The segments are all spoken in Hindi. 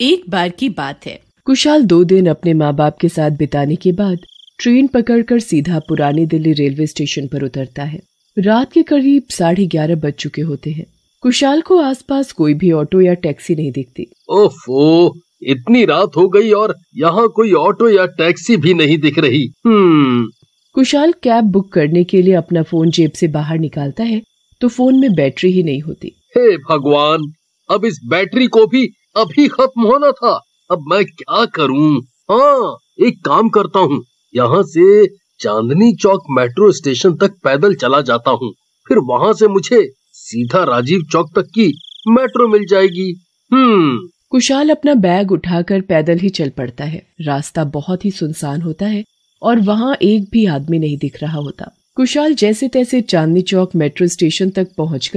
एक बार की बात है कुशाल दो दिन अपने माँ बाप के साथ बिताने के बाद ट्रेन पकड़कर सीधा पुरानी दिल्ली रेलवे स्टेशन पर उतरता है रात के करीब साढ़े ग्यारह बज चुके होते हैं कुशाल को आसपास कोई भी ऑटो या टैक्सी नहीं दिखती ओफो इतनी रात हो गई और यहाँ कोई ऑटो या टैक्सी भी नहीं दिख रही हम्म। कुशाल कैब बुक करने के लिए अपना फोन जेब से बाहर निकालता है तो फोन में बैटरी ही नहीं होती हे भगवान अब इस बैटरी को भी अभी खत्म होना था अब मैं क्या करूं हाँ एक काम करता हूँ यहाँ से चांदनी चौक मेट्रो स्टेशन तक पैदल चला जाता हूँ फिर वहाँ से मुझे सीधा राजीव चौक तक की मेट्रो मिल जाएगी हम्म कुशाल अपना बैग उठाकर पैदल ही चल पड़ता है रास्ता बहुत ही सुनसान होता है और वहाँ एक भी आदमी नहीं दिख रहा होता कुशाल जैसे तैसे चांदनी चौक मेट्रो स्टेशन तक पहुँच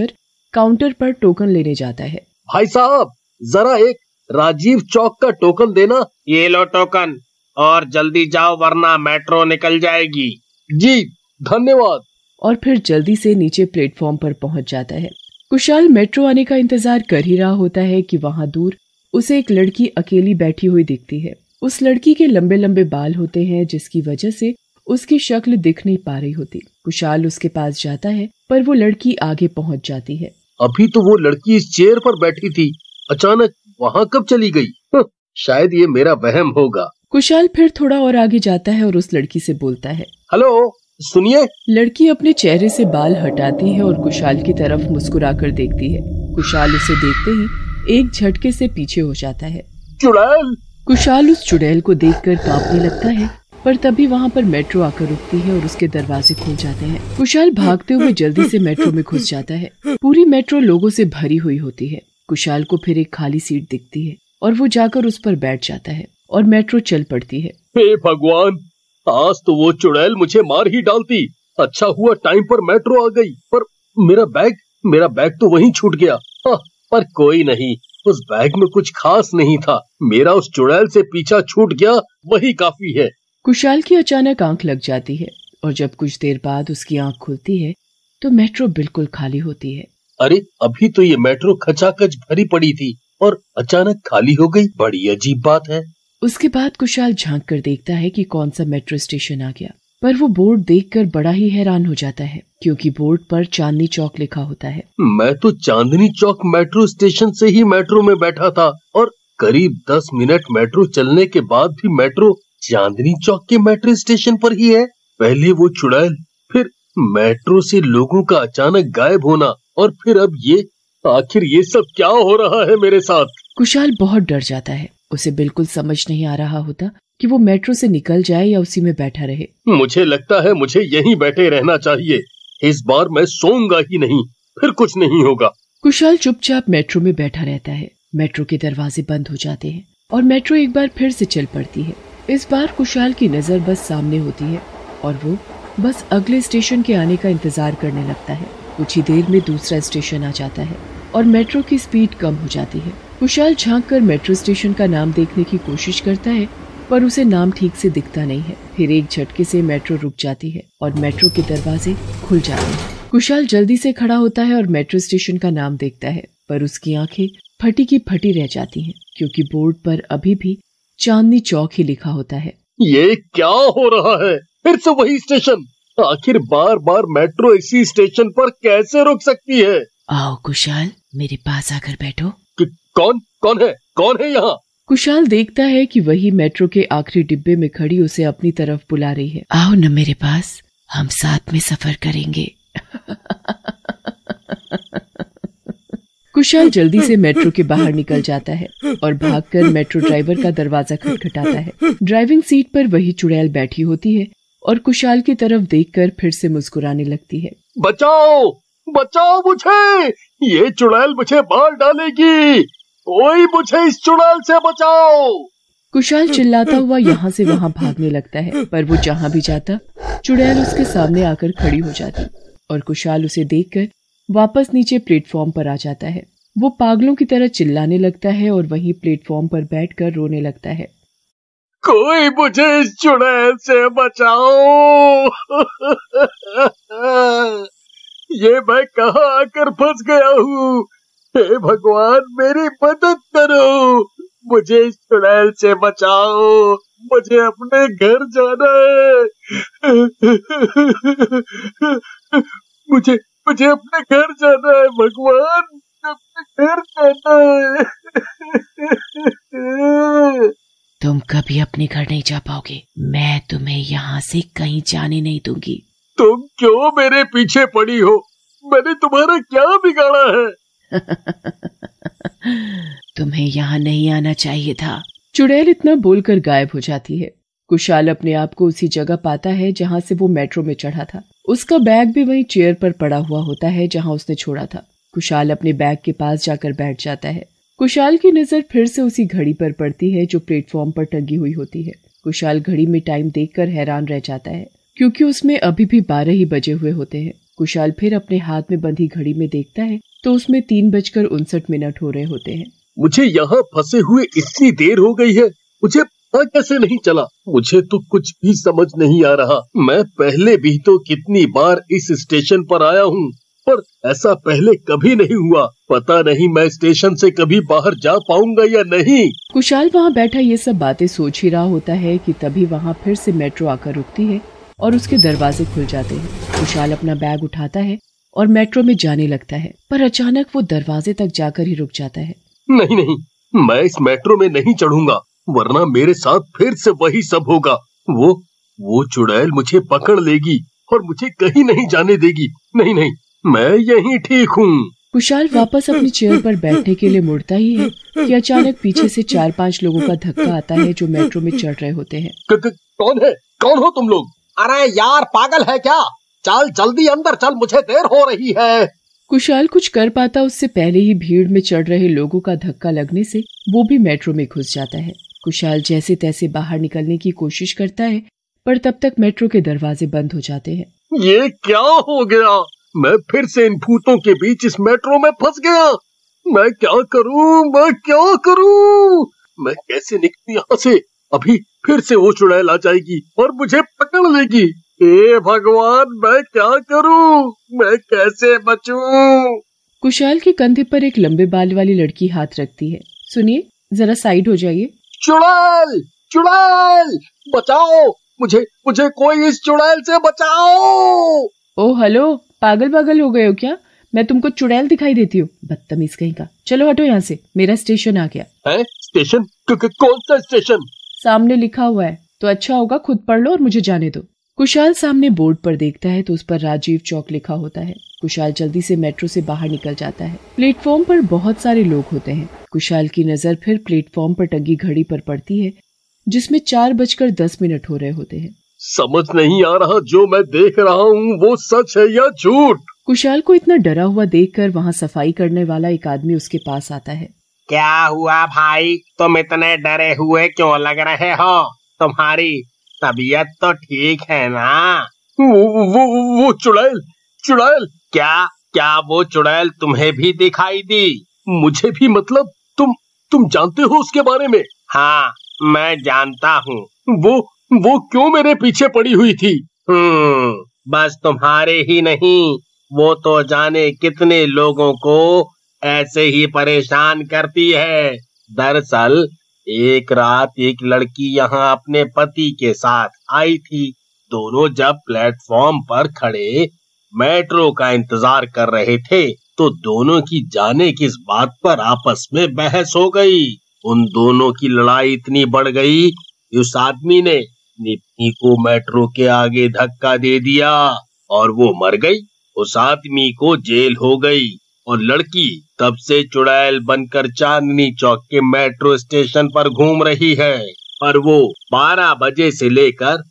काउंटर पर टोकन लेने जाता है भाई साहब जरा एक राजीव चौक का टोकन देना ये लो टोकन और जल्दी जाओ वरना मेट्रो निकल जाएगी जी धन्यवाद और फिर जल्दी से नीचे प्लेटफॉर्म पर पहुंच जाता है कुशाल मेट्रो आने का इंतजार कर ही रहा होता है कि वहाँ दूर उसे एक लड़की अकेली बैठी हुई दिखती है उस लड़की के लंबे लंबे बाल होते हैं जिसकी वजह से उसकी शक्ल दिख नहीं पा रही होती कुशाल उसके पास जाता है पर वो लड़की आगे पहुंच जाती है अभी तो वो लड़की इस चेयर पर बैठी थी अचानक वहाँ कब चली गई हम्म, शायद ये मेरा वहम होगा कुशाल फिर थोड़ा और आगे जाता है और उस लड़की से बोलता है हेलो सुनिए लड़की अपने चेहरे से बाल हटाती है और कुशाल की तरफ मुस्कुराकर देखती है कुशाल उसे देखते ही एक झटके से पीछे हो जाता है चुड़ैल कुशाल उस चुड़ैल को देख कांपने लगता है पर तभी वहाँ पर मेट्रो आकर रुकती है और उसके दरवाजे खुल जाते हैं कुशाल भागते हुए जल्दी से मेट्रो में घुस जाता है पूरी मेट्रो लोगों से भरी हुई होती है कुशाल को फिर एक खाली सीट दिखती है और वो जाकर उस पर बैठ जाता है और मेट्रो चल पड़ती है हे भगवान आज तो वो चुड़ैल मुझे मार ही डालती अच्छा हुआ टाइम पर मेट्रो आ गई पर मेरा बैग मेरा बैग तो वहीं छूट गया आ, हाँ, पर कोई नहीं उस बैग में कुछ खास नहीं था मेरा उस चुड़ैल से पीछा छूट गया वही काफी है कुशाल की अचानक आंख लग जाती है और जब कुछ देर बाद उसकी आंख खुलती है तो मेट्रो बिल्कुल खाली होती है अरे अभी तो ये मेट्रो खचाखच भरी पड़ी थी और अचानक खाली हो गई बड़ी अजीब बात है उसके बाद कुशाल झांक कर देखता है कि कौन सा मेट्रो स्टेशन आ गया पर वो बोर्ड देखकर बड़ा ही हैरान हो जाता है क्योंकि बोर्ड पर चांदनी चौक लिखा होता है मैं तो चांदनी चौक मेट्रो स्टेशन से ही मेट्रो में बैठा था और करीब दस मिनट मेट्रो चलने के बाद भी मेट्रो चांदनी चौक के मेट्रो स्टेशन पर ही है पहले वो चुड़ैल फिर मेट्रो से लोगों का अचानक गायब होना और फिर अब ये आखिर ये सब क्या हो रहा है मेरे साथ कुशाल बहुत डर जाता है उसे बिल्कुल समझ नहीं आ रहा होता कि वो मेट्रो से निकल जाए या उसी में बैठा रहे मुझे लगता है मुझे यहीं बैठे रहना चाहिए इस बार मैं सोऊंगा ही नहीं फिर कुछ नहीं होगा कुशाल चुपचाप मेट्रो में बैठा रहता है मेट्रो के दरवाजे बंद हो जाते हैं और मेट्रो एक बार फिर से चल पड़ती है इस बार कुशाल की नजर बस सामने होती है और वो बस अगले स्टेशन के आने का इंतजार करने लगता है कुछ ही देर में दूसरा स्टेशन आ जाता है और मेट्रो की स्पीड कम हो जाती है कुशाल झांक कर मेट्रो स्टेशन का नाम देखने की कोशिश करता है पर उसे नाम ठीक से दिखता नहीं है फिर एक झटके से मेट्रो रुक जाती है और मेट्रो के दरवाजे खुल जाते हैं कुशाल जल्दी से खड़ा होता है और मेट्रो स्टेशन का नाम देखता है पर उसकी आंखें फटी की फटी रह जाती हैं क्योंकि बोर्ड पर अभी भी चांदनी चौक ही लिखा होता है ये क्या हो रहा है फिर से वही स्टेशन आखिर बार बार मेट्रो इसी स्टेशन पर कैसे रुक सकती है आओ कुशाल मेरे पास आकर बैठो कौन कौन है कौन है यहाँ कुशाल देखता है कि वही मेट्रो के आखिरी डिब्बे में खड़ी उसे अपनी तरफ बुला रही है आओ न मेरे पास हम साथ में सफर करेंगे कुशाल जल्दी से मेट्रो के बाहर निकल जाता है और भागकर मेट्रो ड्राइवर का दरवाजा खटखटाता है ड्राइविंग सीट पर वही चुड़ैल बैठी होती है और कुशाल की तरफ देखकर फिर से मुस्कुराने लगती है बचाओ बचाओ मुझे ये चुड़ैल मुझे मार डालेगी कोई मुझे इस चुड़ैल से बचाओ कुशाल चिल्लाता हुआ यहाँ से वहाँ भागने लगता है पर वो जहाँ भी जाता चुड़ैल उसके सामने आकर खड़ी हो जाती और कुशाल उसे देखकर वापस नीचे प्लेटफॉर्म पर आ जाता है वो पागलों की तरह चिल्लाने लगता है और वहीं प्लेटफॉर्म पर बैठकर रोने लगता है कोई मुझे इस चुड़ैल से बचाओ ये मैं कहा आकर फंस गया हूँ हे भगवान मेरी मदद करो मुझे इस चुड़ैल से बचाओ मुझे अपने घर जाना है मुझे मुझे अपने घर जाना है भगवान अपने घर जाना है कभी अपने घर नहीं जा पाओगे मैं तुम्हें यहाँ से कहीं जाने नहीं दूंगी तुम क्यों मेरे पीछे पड़ी हो मैंने तुम्हारा क्या बिगाड़ा है तुम्हें यहाँ नहीं आना चाहिए था चुड़ैल इतना बोलकर गायब हो जाती है कुशाल अपने आप को उसी जगह पाता है जहाँ से वो मेट्रो में चढ़ा था उसका बैग भी वही चेयर पर पड़ा हुआ होता है जहाँ उसने छोड़ा था कुशाल अपने बैग के पास जाकर बैठ जाता है कुशाल की नजर फिर से उसी घड़ी पर पड़ती है जो प्लेटफॉर्म पर टंगी हुई होती है कुशाल घड़ी में टाइम देखकर हैरान रह जाता है क्योंकि उसमें अभी भी बारह ही बजे हुए होते हैं कुशाल फिर अपने हाथ में बंधी घड़ी में देखता है तो उसमें तीन बजकर उनसठ मिनट हो रहे होते हैं मुझे यहाँ फंसे हुए इतनी देर हो गई है मुझे पता कैसे नहीं चला मुझे तो कुछ भी समझ नहीं आ रहा मैं पहले भी तो कितनी बार इस स्टेशन पर आया हूँ पर ऐसा पहले कभी नहीं हुआ पता नहीं मैं स्टेशन से कभी बाहर जा पाऊंगा या नहीं कुशाल वहाँ बैठा ये सब बातें सोच ही रहा होता है कि तभी वहाँ फिर से मेट्रो आकर रुकती है और उसके दरवाजे खुल जाते हैं कुशाल अपना बैग उठाता है और मेट्रो में जाने लगता है पर अचानक वो दरवाजे तक जाकर ही रुक जाता है नहीं नहीं मैं इस मेट्रो में नहीं चढ़ूंगा वरना मेरे साथ फिर से वही सब होगा वो वो चुड़ैल मुझे पकड़ लेगी और मुझे कहीं नहीं जाने देगी नहीं नहीं मैं यही ठीक हूँ कुशाल वापस अपनी चेयर पर बैठने के लिए मुड़ता ही है कि अचानक पीछे से चार पांच लोगों का धक्का आता है जो मेट्रो में चढ़ रहे होते हैं कौन है कौन हो तुम लोग अरे यार पागल है क्या चल जल्दी अंदर चल मुझे देर हो रही है कुशाल कुछ कर पाता उससे पहले ही भीड़ में चढ़ रहे लोगों का धक्का लगने से वो भी मेट्रो में घुस जाता है कुशाल जैसे तैसे बाहर निकलने की कोशिश करता है पर तब तक मेट्रो के दरवाजे बंद हो जाते हैं ये क्या हो गया मैं फिर से इन भूतों के बीच इस मेट्रो में फंस गया मैं क्या करूं मैं क्या करूं मैं कैसे निकलू यहाँ से अभी फिर से वो चुड़ैल आ जाएगी और मुझे पकड़ लेगी हे भगवान मैं क्या करूं मैं कैसे बचूं कुशाल के कंधे पर एक लंबे बाल वाली लड़की हाथ रखती है सुनिए जरा साइड हो जाइए चुड़ैल चुड़ैल बचाओ मुझे मुझे कोई इस चुड़ैल से बचाओ ओ हेलो पागल पागल हो गए हो क्या मैं तुमको चुड़ैल दिखाई देती हूँ बदतमीज कहीं का चलो हटो यहाँ से मेरा स्टेशन आ गया है? स्टेशन कौन सा स्टेशन सामने लिखा हुआ है तो अच्छा होगा खुद पढ़ लो और मुझे जाने दो कुशाल सामने बोर्ड पर देखता है तो उस पर राजीव चौक लिखा होता है कुशाल जल्दी से मेट्रो से बाहर निकल जाता है प्लेटफॉर्म पर बहुत सारे लोग होते हैं कुशाल की नजर फिर प्लेटफॉर्म पर टंगी घड़ी पर पड़ती है जिसमें चार बजकर दस मिनट हो रहे होते हैं समझ नहीं आ रहा जो मैं देख रहा हूँ वो सच है या झूठ कुशाल को इतना डरा हुआ देखकर वहाँ सफाई करने वाला एक आदमी उसके पास आता है क्या हुआ भाई तुम इतने डरे हुए क्यों लग रहे हो तुम्हारी तबीयत तो ठीक है ना वो वो वो चुड़ैल चुड़ैल क्या क्या वो चुड़ैल तुम्हें भी दिखाई दी मुझे भी मतलब तुम तुम जानते हो उसके बारे में हाँ मैं जानता हूँ वो वो क्यों मेरे पीछे पड़ी हुई थी हम्म, बस तुम्हारे ही नहीं वो तो जाने कितने लोगों को ऐसे ही परेशान करती है दरअसल एक रात एक लड़की यहाँ अपने पति के साथ आई थी दोनों जब प्लेटफॉर्म पर खड़े मेट्रो का इंतजार कर रहे थे तो दोनों की जाने किस बात पर आपस में बहस हो गई उन दोनों की लड़ाई इतनी बढ़ गई कि उस आदमी ने अपनी को मेट्रो के आगे धक्का दे दिया और वो मर गई उस आदमी को जेल हो गई और लड़की तब से चुड़ैल बनकर चांदनी चौक के मेट्रो स्टेशन पर घूम रही है पर वो 12 बजे से लेकर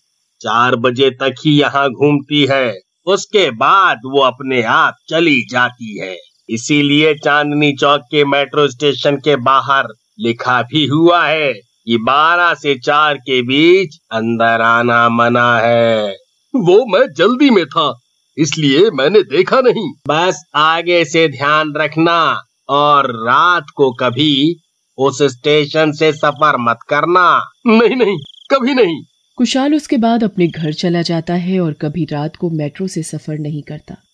4 बजे तक ही यहाँ घूमती है उसके बाद वो अपने आप चली जाती है इसीलिए चांदनी चौक के मेट्रो स्टेशन के बाहर लिखा भी हुआ है कि 12 से 4 के बीच अंदर आना मना है वो मैं जल्दी में था इसलिए मैंने देखा नहीं बस आगे से ध्यान रखना और रात को कभी उस स्टेशन से सफर मत करना नहीं नहीं कभी नहीं कुशाल उसके बाद अपने घर चला जाता है और कभी रात को मेट्रो से सफर नहीं करता